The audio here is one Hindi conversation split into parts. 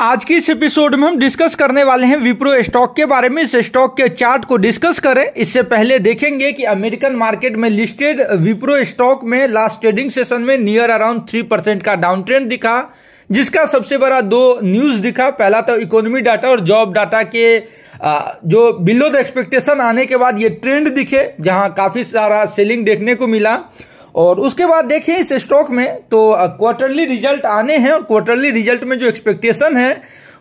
आज की इस एपिसोड में हम डिस्कस करने वाले हैं विप्रो स्टॉक के बारे में इस स्टॉक के चार्ट को डिस्कस करें इससे पहले देखेंगे कि अमेरिकन मार्केट में लिस्टेड विप्रो स्टॉक में लास्ट ट्रेडिंग सेशन में नियर अराउंड थ्री परसेंट का डाउन ट्रेंड दिखा जिसका सबसे बड़ा दो न्यूज दिखा पहला तो इकोनॉमी डाटा और जॉब डाटा के जो बिलो द एक्सपेक्टेशन आने के बाद ये ट्रेंड दिखे जहां काफी सारा सेलिंग देखने को मिला और उसके बाद देखें इस स्टॉक में तो क्वार्टरली रिजल्ट आने हैं और क्वार्टरली रिजल्ट में जो एक्सपेक्टेशन है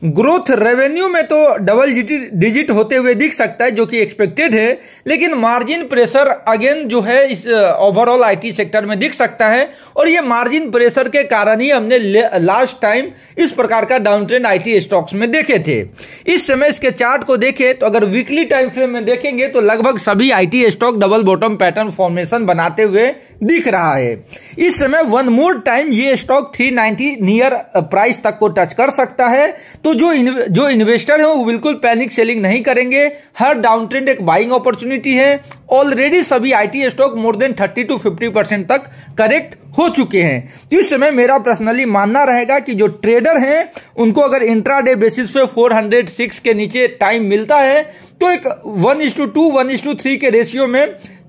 ग्रोथ रेवेन्यू में तो डबल डिजिट होते हुए दिख सकता है जो कि एक्सपेक्टेड है लेकिन मार्जिन प्रेशर अगेन जो है इस ओवरऑल आईटी सेक्टर में दिख सकता है और ये मार्जिन प्रेशर के कारण ही हमने लास्ट टाइम इस प्रकार का डाउन ट्रेंड आईटी स्टॉक्स में देखे थे इस समय इसके चार्ट को देखें तो अगर वीकली टाइम फ्रेम में देखेंगे तो लगभग सभी IT stock double bottom pattern formation बनाते हुए दिख रहा है इस समय वन मोर टाइम ये स्टॉक 390 नियर प्राइस तक को टच कर सकता है तो जो इन, जो इन्वेस्टर हैं वो बिल्कुल पैनिक सेलिंग नहीं करेंगे हर डाउन ट्रेंड एक बाइंग अपॉर्चुनिटी है ऑलरेडी सभी IT stock more than 30 to 50 percent तक करेक्ट हो चुके हैं इस समय मेरा पर्सनली मानना रहेगा कि जो ट्रेडर हैं उनको अगर इंट्रा डे बेसिस पे 406 के नीचे टाइम मिलता है तो एक वन इंस टू टू वन इंस टू थ्री के रेशियो में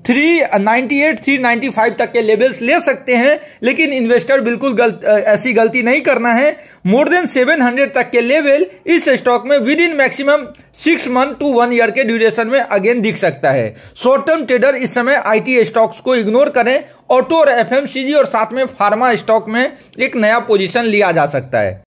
three ninety eight three ninety five तक के लेवल्स ले सकते हैं लेकिन इन्वेस्टर बिल्कुल गलत ऐसी गलती नहीं करना है मोर देन सेवन हंड्रेड तक के लेवल इस स्टॉक में within maximum six month to one year के ड्यूरेशन में अगेन दिख सकता है शॉर्ट टर्म ट्रेडर इस समय आईटी स्टॉक्स को इग्नोर करें ऑटो और एफएमसीजी और साथ में फार्मा स्टॉक में एक नया पोजीशन लिया जा सकता है